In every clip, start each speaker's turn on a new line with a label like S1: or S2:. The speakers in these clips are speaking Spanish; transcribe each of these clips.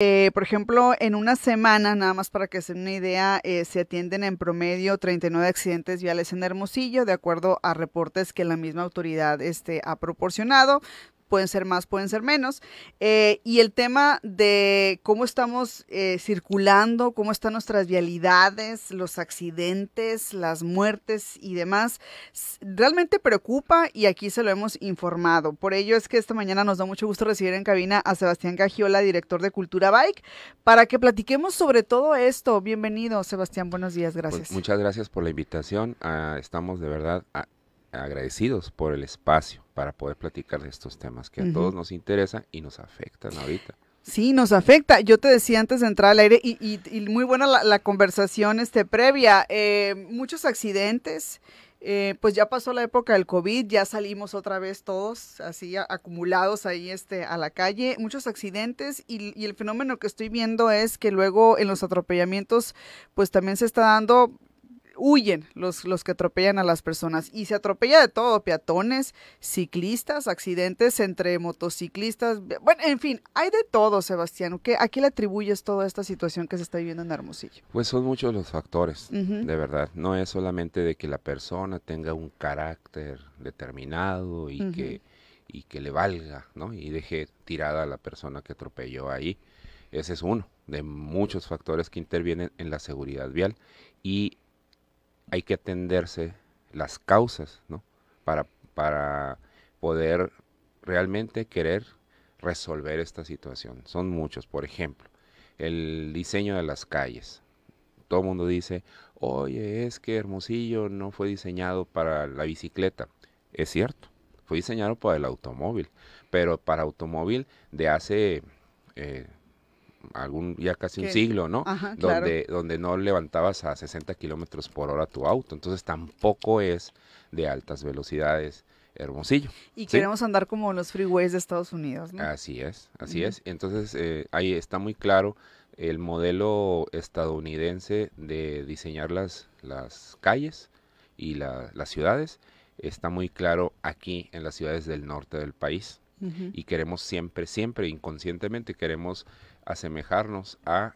S1: Eh, por ejemplo, en una semana, nada más para que se den una idea, eh, se atienden en promedio 39 accidentes viales en Hermosillo, de acuerdo a reportes que la misma autoridad este, ha proporcionado pueden ser más, pueden ser menos. Eh, y el tema de cómo estamos eh, circulando, cómo están nuestras vialidades, los accidentes, las muertes y demás, realmente preocupa y aquí se lo hemos informado. Por ello es que esta mañana nos da mucho gusto recibir en cabina a Sebastián Gagiola, director de Cultura Bike, para que platiquemos sobre todo esto. Bienvenido, Sebastián, buenos días, pues, gracias.
S2: muchas gracias por la invitación. Ah, estamos de verdad ah, agradecidos por el espacio para poder platicar de estos temas que a todos nos interesan y nos afectan ahorita.
S1: Sí, nos afecta. Yo te decía antes de entrar al aire, y, muy buena la, conversación este, previa, eh, muchos accidentes, eh, pues ya pasó la época del COVID, ya salimos otra vez todos así acumulados ahí este, a la calle, muchos accidentes y, y, el fenómeno que estoy viendo es que luego en los atropellamientos pues también se está dando huyen los, los que atropellan a las personas. Y se atropella de todo, peatones, ciclistas, accidentes entre motociclistas. Bueno, en fin, hay de todo, Sebastián. ¿Qué, ¿A qué le atribuyes toda esta situación que se está viviendo en Hermosillo?
S2: Pues son muchos los factores, de verdad. No es solamente de que la persona tenga un carácter determinado y, que, y que le valga, ¿no? Y deje tirada a la persona que atropelló ahí. Ese es uno de muchos factores que intervienen en la seguridad vial y hay que atenderse las causas, Para, para poder realmente querer resolver esta situación. Son muchos, por ejemplo, el diseño de las calles. Todo el mundo dice, oye, es que Hermosillo no fue diseñado para la bicicleta. Es cierto, fue diseñado para el automóvil, pero para automóvil de hace eh, algún ya casi un siglo, ¿no? Ajá, donde, donde no levantabas a 60 kilómetros por hora tu auto. Entonces tampoco es de altas velocidades. Hermosillo. Y queremos
S1: andar como los freeways de Estados Unidos, ¿no?
S2: Así es, así es. Entonces, eh, ahí está muy claro el modelo estadounidense de diseñar las, las calles y las ciudades. Está muy claro aquí en las ciudades del norte del país. Y queremos siempre, siempre, inconscientemente, queremos asemejarnos a,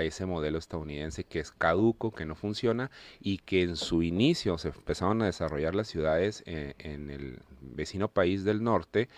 S2: ese modelo estadounidense que es caduco, que no funciona y que en su inicio se empezaron a desarrollar las ciudades eh, en, el vecino país del norte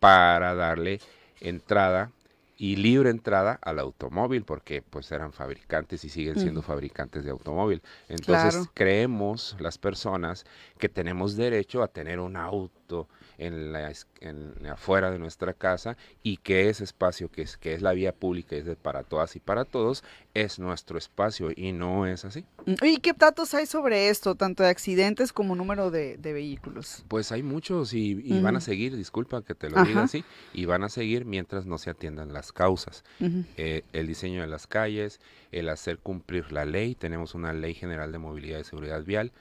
S2: para darle entrada y libre entrada al automóvil, porque pues eran fabricantes y siguen siendo fabricantes de automóvil. Entonces creemos las personas que tenemos derecho a tener un auto en la, en, afuera de nuestra casa y que ese espacio que es, que es la vía pública es para todas y para todos es nuestro espacio y no es así.
S1: Mm, ¿Y qué datos hay sobre esto, tanto de accidentes como número de, vehículos?
S2: Pues hay muchos y, van a mm. seguir, disculpa que te lo diga así, y van a seguir mientras no se atiendan las causas. Eh, el diseño de las calles, el hacer cumplir la ley, tenemos una ley general de movilidad y seguridad vial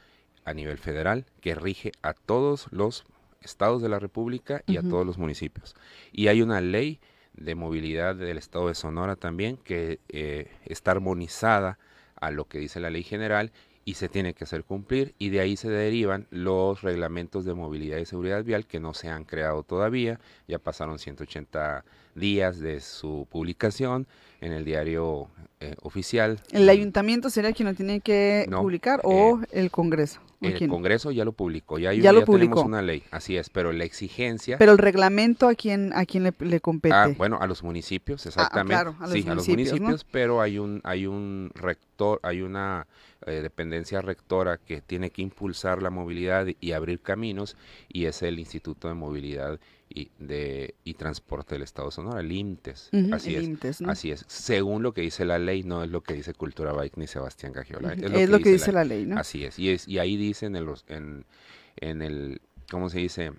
S2: a nivel federal que rige a todos los estados de la República y a todos los municipios. Y hay una ley de movilidad del estado de Sonora también que eh, está armonizada a lo que dice la ley general y se tiene que hacer cumplir y de ahí se derivan los reglamentos de movilidad y seguridad vial que no se han creado todavía, ya pasaron 180 días de su publicación en el diario eh, oficial.
S1: ¿El mm. ayuntamiento sería quien lo tiene que publicar eh, o el Congreso? El
S2: Congreso ya lo publicó, ya, ya, tenemos una ley, así es, pero la exigencia... Pero el
S1: reglamento a quién, a quién le, compete. Ah,
S2: bueno, a los municipios, ah, ah, exactamente. Ah, claro, a los sí, municipios, a los municipios, pero hay un, hay un rector, hay una eh, dependencia rectora que tiene que impulsar la movilidad y abrir caminos y es el Instituto de Movilidad y, de, y Transporte del Estado de Sonora, el IMTES. así, es, Según lo que dice la ley, no es lo que dice Cultura Bike ni Sebastián Gagiola. es, lo, que dice, la, ley, Así es. Y, es, y ahí dicen en, los, en, en el, ¿cómo se dice?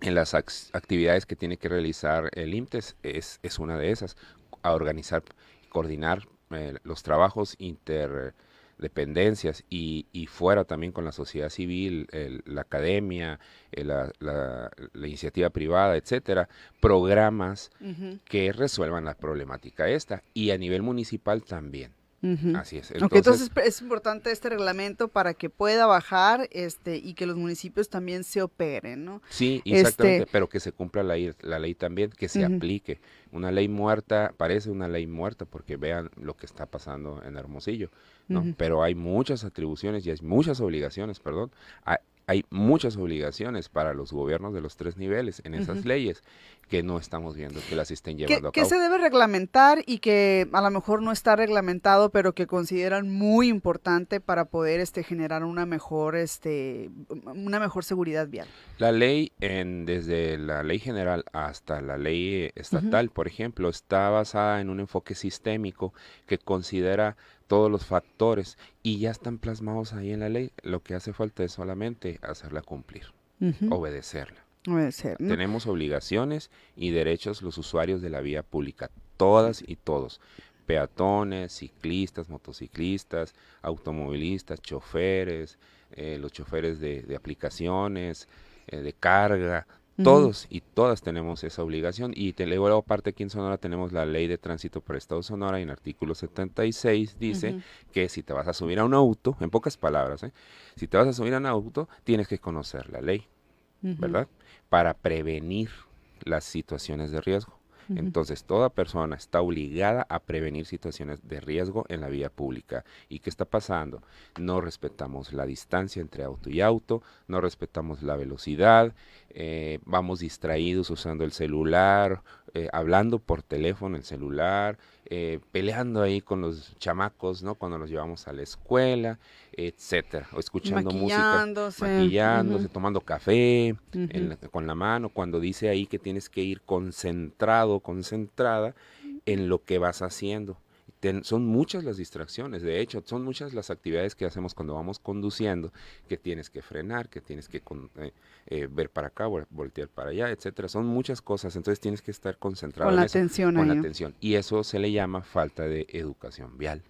S2: En las actividades que tiene que realizar el IMTES, es, es una de esas, a organizar, coordinar eh, los trabajos inter dependencias y, fuera también con la sociedad civil, la academia, eh, la, iniciativa privada, etcétera, programas que resuelvan la problemática esta y a nivel municipal también. Así es. Entonces,
S1: es importante este reglamento para que pueda bajar este y que los municipios también se operen, ¿no? Sí, este exactamente,
S2: pero que se cumpla la, ley también, que se aplique. Una ley muerta, parece una ley muerta porque vean lo que está pasando en Hermosillo, ¿no? Pero hay muchas atribuciones y hay muchas obligaciones, perdón, hay muchas obligaciones para los gobiernos de los tres niveles en esas leyes que no estamos viendo que las estén llevando a cabo. Que se
S1: debe reglamentar y que a lo mejor no está reglamentado, pero que consideran muy importante para poder este, generar una mejor, este, una mejor seguridad vial.
S2: La ley, en, desde la ley general hasta la ley estatal, por ejemplo, está basada en un enfoque sistémico que considera todos los factores y ya están plasmados ahí en la ley. Lo que hace falta es solamente hacerla cumplir, obedecerla. Tenemos obligaciones y derechos los usuarios de la vía pública, todas y todos. Peatones, ciclistas, motociclistas, automovilistas, choferes, eh, los choferes de, aplicaciones, eh, de carga, todos y todas tenemos esa obligación y te luego parte aquí en Sonora tenemos la ley de tránsito por Estado Sonora y en artículo 76 dice que si te vas a subir a un auto, en pocas palabras, ¿eh? si te vas a subir a un auto tienes que conocer la ley, ¿verdad? Para prevenir las situaciones de riesgo. Entonces, toda persona está obligada a prevenir situaciones de riesgo en la vía pública. ¿Y qué está pasando? No respetamos la distancia entre auto y auto, no respetamos la velocidad, eh, vamos distraídos usando el celular, eh, hablando por teléfono el celular, eh, peleando ahí con los chamacos, ¿no? Cuando los llevamos a la escuela, etcétera. O escuchando música,
S1: maquillándose,
S2: tomando café en con la mano. Cuando dice ahí que tienes que ir concentrado, concentrada en lo que vas haciendo son muchas las distracciones, de hecho, son muchas las actividades que hacemos cuando vamos conduciendo, que tienes que frenar, que tienes que eh, eh, ver para acá, voltear para allá, etcétera. Son muchas cosas, entonces tienes que estar concentrado con la atención. Con la atención. Y eso se le llama falta de educación vial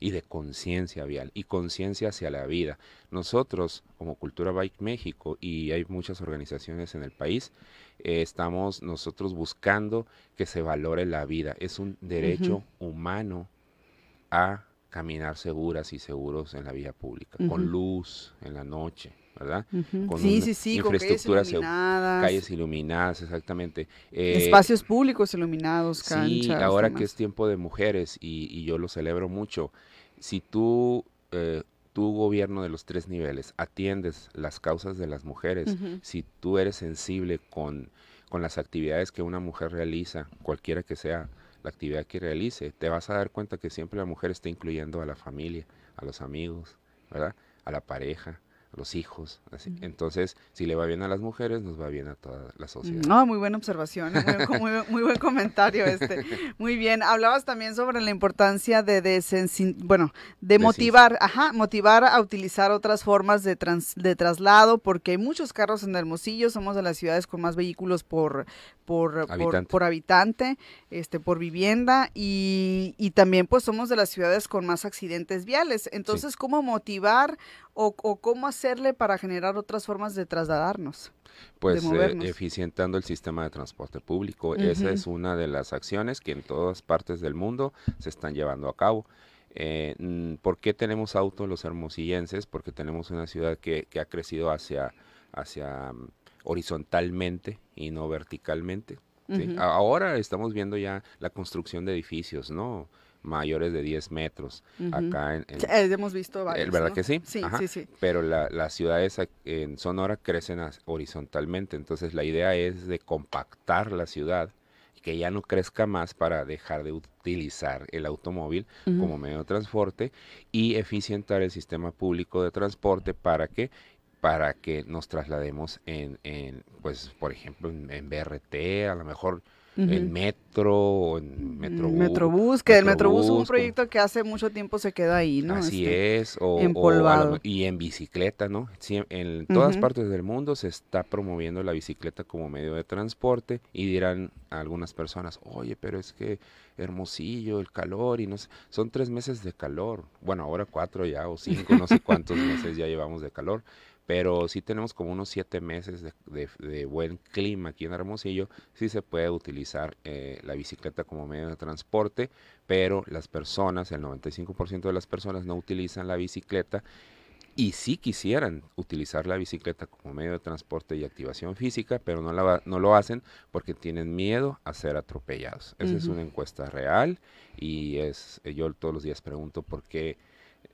S2: y de conciencia vial y conciencia hacia la vida. Nosotros, como Cultura Bike México, y hay muchas organizaciones en el país, eh, estamos nosotros buscando que se valore la vida. Es un derecho humano a caminar seguras y seguros en la vía pública, con luz en la noche, ¿verdad? Con sí, sí, sí, con calles iluminadas. Calles iluminadas, exactamente. Eh, Espacios
S1: públicos iluminados, canchas. Sí, ahora que es
S2: tiempo de mujeres y, yo lo celebro mucho, si tú, eh, tu gobierno de los tres niveles, atiendes las causas de las mujeres, si tú eres sensible con, con las actividades que una mujer realiza, cualquiera que sea, la actividad que realice. Te vas a dar cuenta que siempre la mujer está incluyendo a la familia, a los amigos, a la pareja, los hijos. Así. Entonces, si le va bien a las mujeres, nos va bien a toda la mm, sociedad.
S1: No, muy buena observación, muy, buen comentario este. Muy bien, hablabas también sobre la importancia de, bueno, de, motivar, ajá, motivar a utilizar otras formas de, de traslado, porque hay muchos carros en Hermosillo, somos de las ciudades con más vehículos por, por, habitante. por, este, por vivienda, y, también pues somos de las ciudades con más accidentes viales. Entonces, ¿cómo motivar o, o cómo hacer hacerle para generar otras formas de trasladarnos? Pues eh,
S2: eficientando el sistema de transporte público. Esa es una de las acciones que en todas partes del mundo se están llevando a cabo. Eh, mm, ¿Por qué tenemos autos los hermosillenses? Porque tenemos una ciudad que, ha crecido hacia, hacia mm, horizontalmente y no verticalmente. Ahora estamos viendo ya la construcción de edificios, ¿no? mayores de 10 metros. Acá en, eh,
S1: hemos visto varios. ¿Verdad que sí? Sí, sí, sí.
S2: Pero las ciudades en Sonora crecen horizontalmente, entonces la idea es de compactar la ciudad que ya no crezca más para dejar de utilizar el automóvil como medio de transporte y eficientar el sistema público de transporte para que para que nos traslademos en, pues por ejemplo en BRT a lo mejor el metro o
S1: mm, metrobús. que el metrobús es un proyecto que hace mucho tiempo se queda ahí, ¿no? Así este, es, o,
S2: y en bicicleta, ¿no? en, en todas partes del mundo se está promoviendo la bicicleta como medio de transporte y dirán algunas personas, oye, pero es que Hermosillo, el calor y no sé, son tres meses de calor, bueno, ahora cuatro ya o cinco, no sé cuántos meses ya llevamos de calor, pero sí tenemos como unos siete meses de, buen clima aquí en Hermosillo, sí se puede utilizar eh, la bicicleta como medio de transporte, pero las personas, el 95% de las personas no utilizan la bicicleta y sí quisieran utilizar la bicicleta como medio de transporte y activación física, pero no, la, no lo hacen porque tienen miedo a ser atropellados. Esa es una encuesta real y es yo todos los días pregunto por qué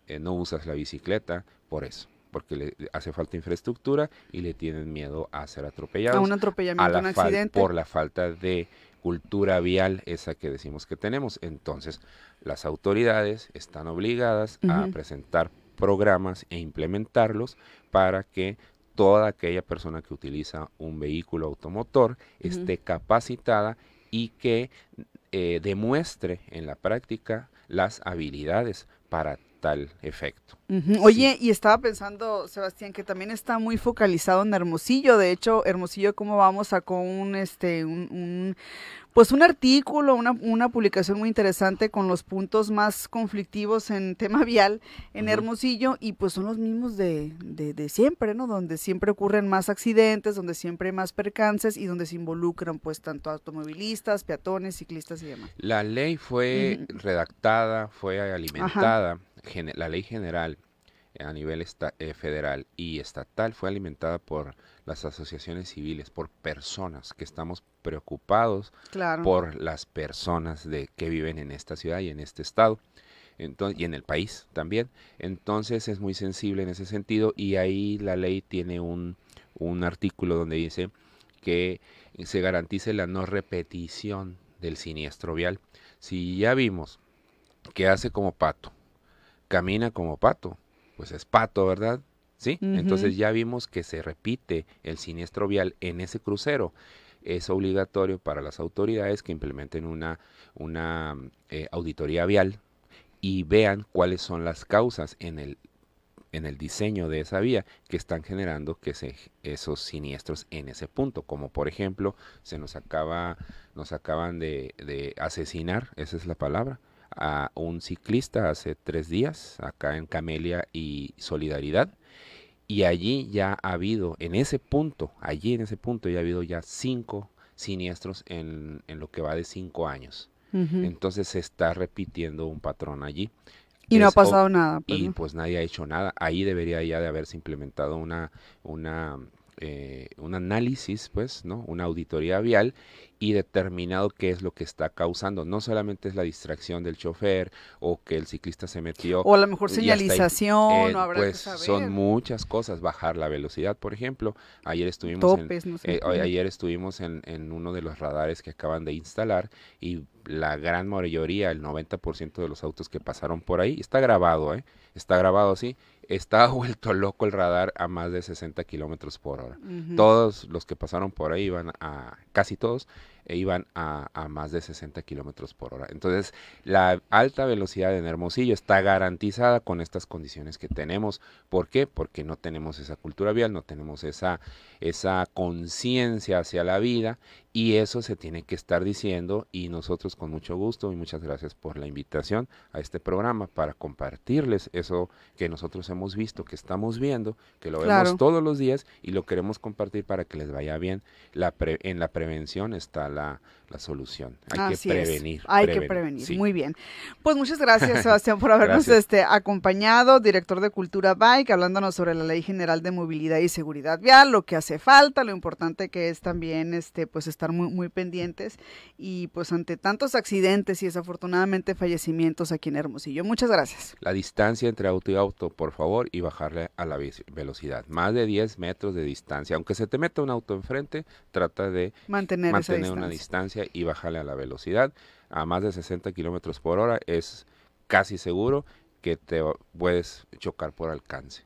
S2: eh, no usas la bicicleta por eso porque le hace falta infraestructura y le tienen miedo a ser atropellados. A un atropellamiento, a un accidente. Por la falta de cultura vial esa que decimos que tenemos. Entonces, las autoridades están obligadas a presentar programas e implementarlos para que toda aquella persona que utiliza un vehículo automotor esté capacitada y que eh, demuestre en la práctica las habilidades para tal efecto.
S1: Oye, y estaba pensando, Sebastián, que también está muy focalizado en Hermosillo. De hecho, Hermosillo, ¿cómo vamos? Sacó un, este, un, pues un artículo, una, una, publicación muy interesante con los puntos más conflictivos en tema vial en Hermosillo y pues son los mismos de, siempre, ¿no? Donde siempre ocurren más accidentes, donde siempre hay más percances y donde se involucran pues tanto automovilistas, peatones, ciclistas y demás.
S2: La ley fue redactada, fue alimentada la ley general eh, a nivel eh, federal y estatal fue alimentada por las asociaciones civiles, por personas que estamos preocupados por las personas de, que viven en esta ciudad y en este estado. y en el país también. Entonces es muy sensible en ese sentido y ahí la ley tiene un artículo donde dice que se garantice la no repetición del siniestro vial. Si ya vimos que hace como pato camina como pato, pues es pato, ¿verdad? Sí, entonces ya vimos que se repite el siniestro vial en ese crucero. Es obligatorio para las autoridades que implementen una, una eh, auditoría vial y vean cuáles son las causas en el en el diseño de esa vía que están generando que se, esos siniestros en ese punto. Como por ejemplo, se nos acaba, nos acaban de, de asesinar, esa es la palabra, a un ciclista hace tres días acá en Camelia y Solidaridad. Y allí ya ha habido, en ese punto, allí en ese punto ya ha habido ya cinco siniestros en, lo que va de cinco años.
S1: Entonces
S2: se está repitiendo un patrón allí.
S1: Y no ha pasado nada. Pues, y
S2: pues nadie ha hecho nada. Ahí debería ya de haberse implementado una, una eh, un análisis, pues, ¿no? Una auditoría vial y determinado qué es lo que está causando. No solamente es la distracción del chofer o que el ciclista se metió. O la mejor señalización, eh, habrá pues, Son muchas cosas. Bajar la velocidad, por ejemplo. Ayer estuvimos, en, eh, ayer estuvimos en, uno de los radares que acaban de instalar y la gran mayoría, el 90% de los autos que pasaron por ahí, está grabado, ¿eh? Está grabado así Está vuelto loco el radar a más de 60 kilómetros por hora. Todos los que pasaron por ahí iban a, casi todos, eh, iban a, a, más de 60 kilómetros por hora. Entonces, la alta velocidad en Hermosillo está garantizada con estas condiciones que tenemos. ¿Por qué? Porque no tenemos esa cultura vial, no tenemos esa, esa conciencia hacia la vida y eso se tiene que estar diciendo y nosotros con mucho gusto y muchas gracias por la invitación a este programa para compartirles eso que nosotros hemos hemos visto, que estamos viendo, que lo vemos todos los días y lo queremos compartir para que les vaya bien. La en la prevención está la, solución. Hay que prevenir. Hay que prevenir. Muy
S1: bien. Pues muchas gracias, Sebastián, por habernos este, acompañado, director de Cultura Bike, hablándonos sobre la Ley General de Movilidad y Seguridad Vial, lo que hace falta, lo importante que es también este, pues estar muy, muy pendientes y pues ante tantos accidentes y desafortunadamente fallecimientos aquí en Hermosillo. Muchas gracias.
S2: La distancia entre auto y auto, por favor y bajarle a la velocidad. Más de 10 metros de distancia. Aunque se te meta un auto enfrente, trata de
S1: mantener, una
S2: distancia y bajarle a la velocidad. A más de 60 kilómetros por hora es casi seguro que te puedes chocar por alcance.